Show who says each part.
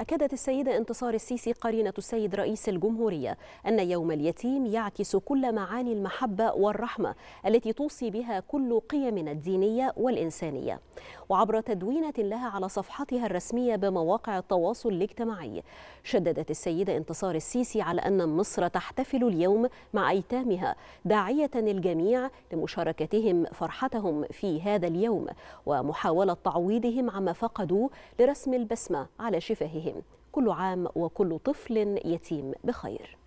Speaker 1: أكدت السيدة انتصار السيسي قرينة السيد رئيس الجمهورية أن يوم اليتيم يعكس كل معاني المحبة والرحمة التي توصي بها كل قيمنا الدينية والإنسانية وعبر تدوينة لها على صفحتها الرسمية بمواقع التواصل الاجتماعي شددت السيدة انتصار السيسي على أن مصر تحتفل اليوم مع أيتامها داعية الجميع لمشاركتهم فرحتهم في هذا اليوم ومحاولة تعويضهم عما فقدوه لرسم البسمة على شفاههم كل عام وكل طفل يتيم بخير